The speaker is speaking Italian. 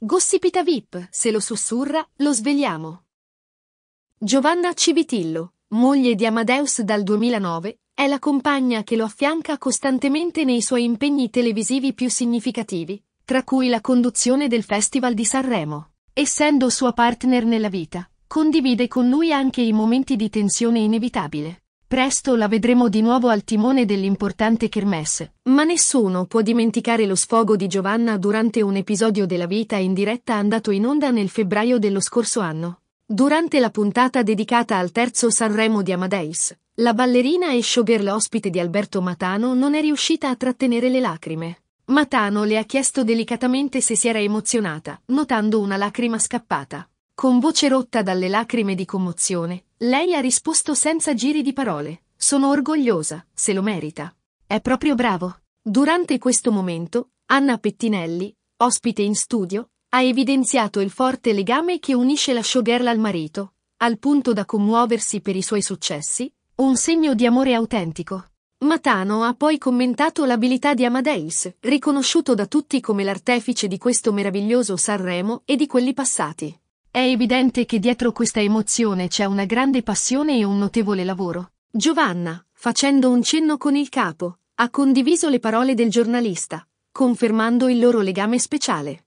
Gossipita VIP, se lo sussurra, lo svegliamo. Giovanna Civitillo, moglie di Amadeus dal 2009, è la compagna che lo affianca costantemente nei suoi impegni televisivi più significativi, tra cui la conduzione del Festival di Sanremo. Essendo sua partner nella vita, condivide con lui anche i momenti di tensione inevitabile. Presto la vedremo di nuovo al timone dell'importante kermesse, ma nessuno può dimenticare lo sfogo di Giovanna durante un episodio della vita in diretta andato in onda nel febbraio dello scorso anno. Durante la puntata dedicata al terzo Sanremo di Amadeus, la ballerina e showgirl ospite di Alberto Matano non è riuscita a trattenere le lacrime. Matano le ha chiesto delicatamente se si era emozionata, notando una lacrima scappata. Con voce rotta dalle lacrime di commozione, lei ha risposto senza giri di parole. Sono orgogliosa, se lo merita. È proprio bravo. Durante questo momento, Anna Pettinelli, ospite in studio, ha evidenziato il forte legame che unisce la showgirl al marito, al punto da commuoversi per i suoi successi, un segno di amore autentico. Matano ha poi commentato l'abilità di Amadeus, riconosciuto da tutti come l'artefice di questo meraviglioso Sanremo e di quelli passati. È evidente che dietro questa emozione c'è una grande passione e un notevole lavoro. Giovanna, facendo un cenno con il capo, ha condiviso le parole del giornalista, confermando il loro legame speciale.